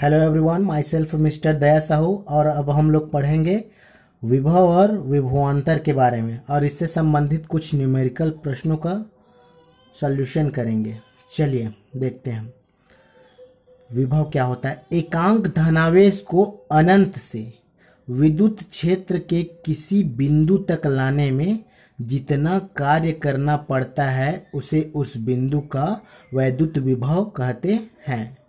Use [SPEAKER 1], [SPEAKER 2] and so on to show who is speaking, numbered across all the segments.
[SPEAKER 1] hello everyone myself mister Daya Sahu और अब हम लोग पढ़ेंगे विभव और विभवान्तर के बारे में और इससे संबंधित कुछ न्यूमेरिकल प्रश्नों का सॉल्यूशन करेंगे चलिए देखते हैं विभव क्या होता है एकांक धनावेश को अनंत से विद्युत क्षेत्र के किसी बिंदु तक लाने में जितना कार्य करना पड़ता है उसे उस बिंदु का वैद्युत विभव कहते हैं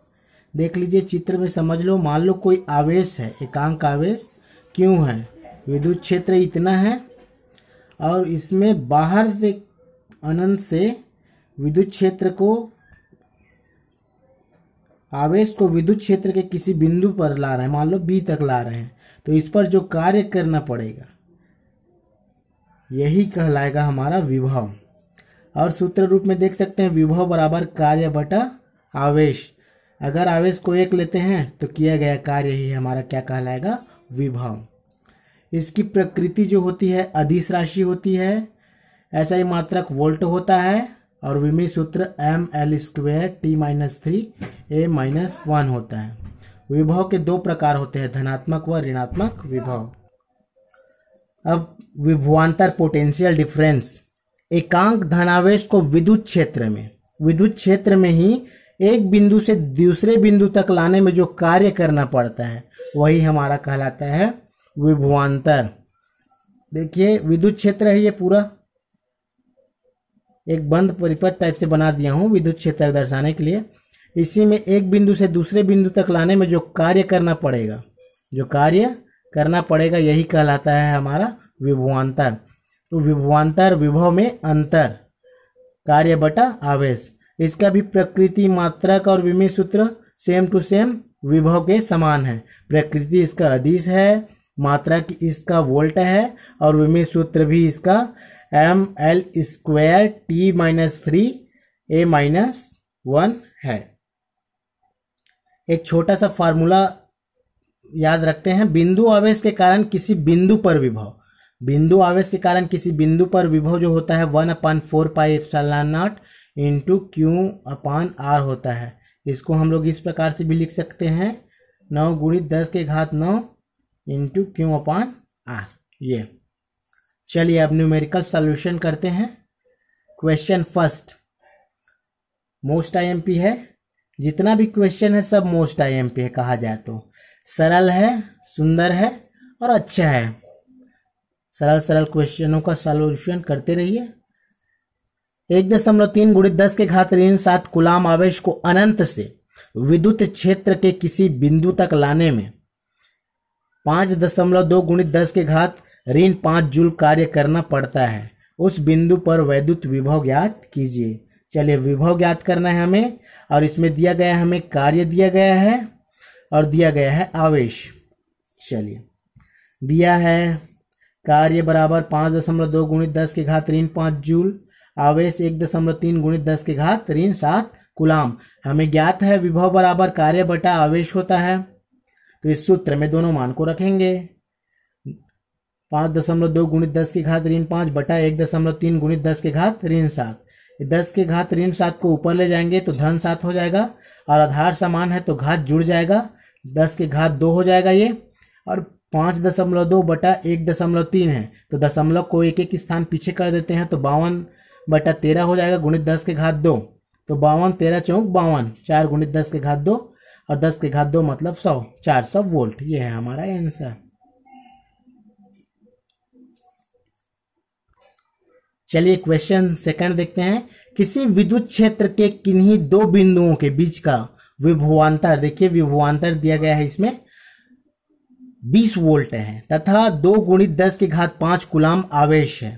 [SPEAKER 1] देख लीजिए चित्र में समझ लो मान लो कोई आवेश है एकांक आवेश क्यों है विद्युत क्षेत्र इतना है और इसमें बाहर से अनंत से विद्युत क्षेत्र को आवेश को विद्युत क्षेत्र के किसी बिंदु पर ला रहे हैं मान लो बी तक ला रहे हैं तो इस पर जो कार्य करना पड़ेगा यही कहलाएगा हमारा विभव और सूत्र रूप में देख सकते हैं विभव बराबर कार्य बटा आवेश अगर आवेश को एक लेते हैं तो किया गया कार्य ही हमारा क्या कहलाएगा विभव इसकी प्रकृति जो होती है अधिस राशि होती है ऐसा ही मात्रक वोल्ट होता है और विमी सूत्र M L square T minus three A minus one होता है विभव के दो प्रकार होते हैं धनात्मक व ऋणात्मक विभव अब विभवांतर पोटेंशियल डिफरेंस एकांक धनावेश को विद्युत क्षेत्र में विद्युत क्षेत्र में ही एक बिंदु से दूसरे बिंदु तक लाने में जो कार्य करना पड़ता है वही हमारा कहलाता है विभवान्तर देखिए विद्युत क्षेत्र है ये पूरा एक बंद परिपथ टाइप से बना दिया हूं विद्युत क्षेत्र दर्शाने के लिए इसी में एक बिंदु से दूसरे बिंदु तक लाने में जो कार्य करना पड़ेगा जो कार्य करना पड़ेगा यही कहलाता है हमारा विभुआंतर तो विभवान्तर विभव में अंतर कार्य बटा आवेश इसका भी प्रकृति मात्रक और विमय सूत्र सेम टू सेम विभव के समान है प्रकृति इसका अधिस है की इसका वोल्ट है और विमय सूत्र भी इसका M L square T minus three A minus one है एक छोटा सा फार्मूला याद रखते हैं बिंदु आवेश के कारण किसी बिंदु पर विभव बिंदु आवेश के कारण किसी बिंदु पर विभव जो होता है one upon four pi F nought into Q upon R होता है इसको हम लोग इस प्रकार से भी लिख सकते हैं नौ गुणित दस के घात नौ इंटू क्यू अपान आर ये चलिए अब न्यूमेरिकल सॉल्यूशन करते हैं क्वेश्चन फर्स्ट मोस्ट आईएमपी है जितना भी क्वेश्चन है सब मोस्ट आईएमपी है कहा जाए तो सरल है सुंदर है और अच्छा है सरल सरल क्वेश्चनों का सॉल्यूशन करते रहिए एक दशमलव तीन गुणित दस के घात ऋण सात गुलाम आवेश को अनंत से विद्युत क्षेत्र के किसी बिंदु तक लाने में पांच दशमलव दो गुणित दस के घात ऋण पांच जूल कार्य करना पड़ता है उस बिंदु पर वैद्युत विभव ज्ञात कीजिए चलिए विभव ज्ञात करना है हमें और इसमें दिया गया हमें कार्य दिया गया है और दिया गया है आवेश चलिए दिया है कार्य बराबर पांच दशमलव दो गुणित दस के घात ऋण पांच जूल आवेश एक दशमलव तीन गुणित दस के घात ऋण सात गुलाम हमें ज्ञात है विभव बराबर कार्य बटा आवेश होता है तो इस सूत्र में दोनों मान को रखेंगे पांच दशमलव दो गुणित दस के घात ऋण पांच बटा एक दशमलव तीन गुणित दस के घात ऋण सात दस के घात ऋण सात को ऊपर ले जाएंगे तो धन सात हो जाएगा और आधार समान है तो घात जुड़ जाएगा दस के घात दो हो जाएगा ये और पांच दशमलव दो बटा एक दशमलव तीन है तो दशमलव को एक एक स्थान पीछे कर देते हैं तो बावन बटा तेरह हो जाएगा गुणित दस के घात दो तो बावन तेरह चौक बावन चार गुणित दस के घात दो और दस के घात दो मतलब सौ चार सौ वोल्ट ये है हमारा आंसर चलिए क्वेश्चन सेकंड देखते हैं किसी विद्युत क्षेत्र के किन्हीं दो बिंदुओं के बीच का विभवांतर देखिए विभवांतर दिया गया है इसमें 20 वोल्ट है तथा दो गुणित दस के घात पांच गुलाम आवेश है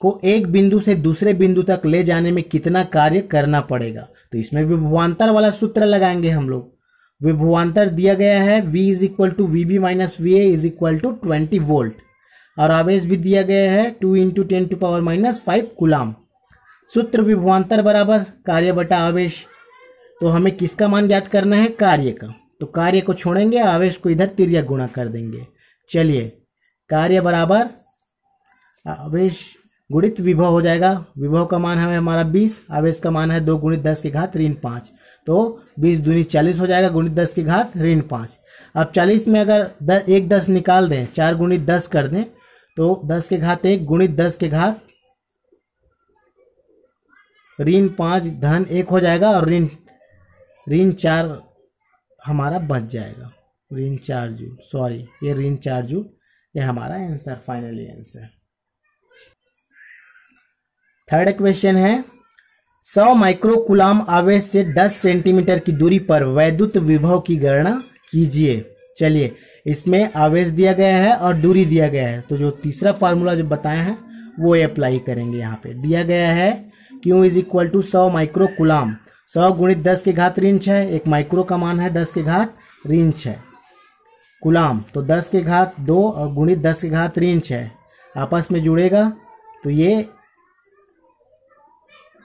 [SPEAKER 1] को एक बिंदु से दूसरे बिंदु तक ले जाने में कितना कार्य करना पड़ेगा तो इसमें विभुवांतर वाला सूत्र लगाएंगे हम लोग विभुवांतर दिया गया है V is equal to V B minus V A is equal to twenty volt और आवेश भी दिया गया है two into ten to power minus five coulomb सूत्र विभुवांतर बराबर कार्य बटा आवेश तो हमें किसका मान ज्ञात करना है कार्य का तो कार्य को छोड़ेंगे आवेश को इधर तिरिया गुणा कर देंगे चलिए कार्य बराबर आवेश गुणित विभव हो जाएगा विभव का मान है हमारा बीस आवेश का मान है दो गुणित दस की घात ऋण पांच तो बीस दूनी चालीस हो जाएगा गुणित दस की घात ऋण पांच अब चालीस में अगर दस एक दस निकाल दें चार गुणित दस कर दें तो दस के घात एक गुणित दस के घात ऋण पाँच धन एक हो जाएगा और ऋण ऋण चार हमारा बच जाएगा ऋण चार जू सॉरी ये ऋण चार जू ये हमारा answer finally answer third question है सौ माइक्रोकुलाम आवेश से 10 सेंटीमीटर की दूरी पर वैद्युत विभव की गणना कीजिए चलिए इसमें आवेश दिया गया है और दूरी दिया गया है तो जो तीसरा फार्मूला जो बताया है वो अप्लाई करेंगे यहाँ पे दिया गया है क्यू इज इक्वल टू सौ माइक्रो कुलाम सौ गुणित दस के घात रिंच है एक माइक्रो का मान है दस के घात रिंच है कुलाम तो दस के घात दो और गुणित दस के घात रिंच है आपस में जुड़ेगा तो ये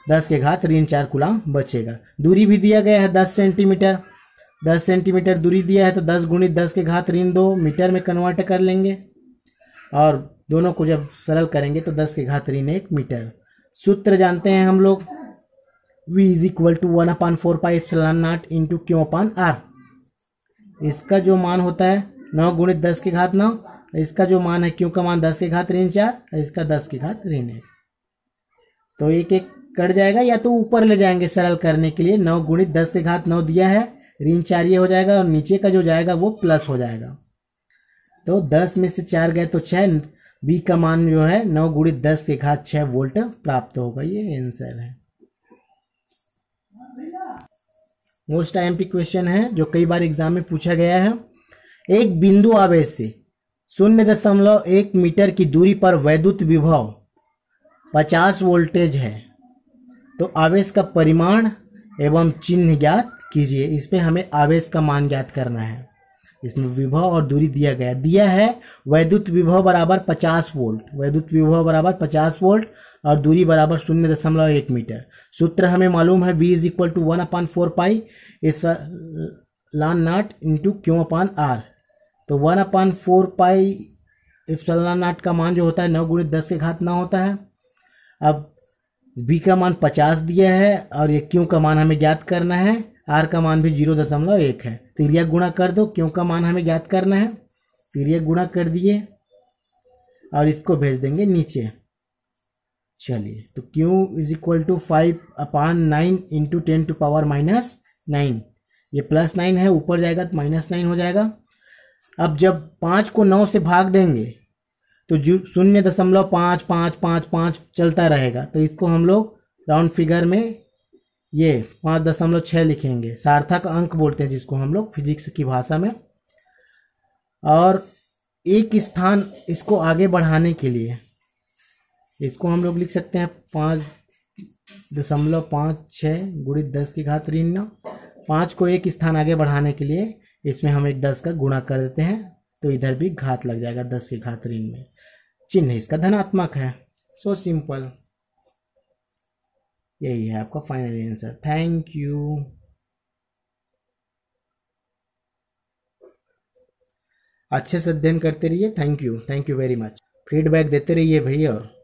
[SPEAKER 1] दस के घात ऋण चार कुलाम बचेगा दूरी भी दिया गया है दस सेंटीमीटर दस सेंटीमीटर दूरी दिया है तो दस गुणित दस के घात ऋण दो मीटर में कन्वर्ट कर लेंगे और दोनों को जब सरल करेंगे तो दस के घात ऋण एक मीटर सूत्र जानते हैं हम लोग v is equal to one upon four pi epsilon into Q upon are इसका जो मान होता है नौ गुणित दस के घात नौ इसका जो मान है क्यों का मान दस के घात ऋण चार इसका दस के घात ऋण एक तो एक एक कट जाएगा या तो ऊपर ले जाएंगे सरल करने के लिए नौ गुणित दस के घात नौ दिया है ऋण चार हो जाएगा और नीचे का जो जाएगा वो प्लस हो जाएगा तो दस में से चार गए तो छह बी का मान जो है नौ गुणित दस के घात छह वोल्ट प्राप्त होगा ये आंसर है मोस्ट आई क्वेश्चन है जो कई बार एग्जाम में पूछा गया है एक बिंदु आवेश से शून्य दशमलव एक मीटर की दूरी पर वैद्युत विभव पचास वोल्टेज है तो आवेश का परिमाण एवं चिन्ह ज्ञात कीजिए इस पर हमें आवेश का मान ज्ञात करना है इसमें विभव और दूरी दिया गया दिया है वैद्युत विभव बराबर 50 वोल्ट वैद्युत विभव बराबर 50 वोल्ट और दूरी बराबर शून्य दशमलव एक मीटर सूत्र हमें मालूम है V is equal to one upon four pi epsilon nought into Q upon R तो one upon four pi epsilon nought का मान जो होता है नौ गुणित दस के घात ना होता है अब बी का मान पचास दिया है और ये क्यों का मान हमें ज्ञात करना है आर का मान भी जीरो दशमलव एक है तिरिया तो गुणा कर दो क्यों का मान हमें ज्ञात करना है तिरिया तो गुणा कर दिए और इसको भेज देंगे नीचे चलिए तो Q is equal to five upon nine into ten to power minus nine ये प्लस नाइन है ऊपर जाएगा तो माइनस नाइन हो जाएगा अब जब पाँच को नौ से भाग देंगे तो जो शून्य दशमलव पाँच पाँच पाँच पाँच चलता रहेगा तो इसको हम लोग राउंड फिगर में ये पाँच दशमलव छः लिखेंगे सार्थक अंक बोलते हैं जिसको हम लोग फिजिक्स की भाषा में और एक स्थान इसको आगे बढ़ाने के लिए इसको हम लोग लिख सकते हैं पाँच दशमलव पाँच छः गुणित दस की घात ऋण पाँच को एक स्थान आगे बढ़ाने के लिए इसमें हम एक दस का गुणा कर देते हैं तो इधर भी घात लग जाएगा दस की घात ऋण में चिन्ह इसका धनात्मक है सो so सिंपल यही है आपका फाइनल आंसर थैंक यू अच्छे से अध्ययन करते रहिए thank you thank you very much feedback देते रहिए भैया और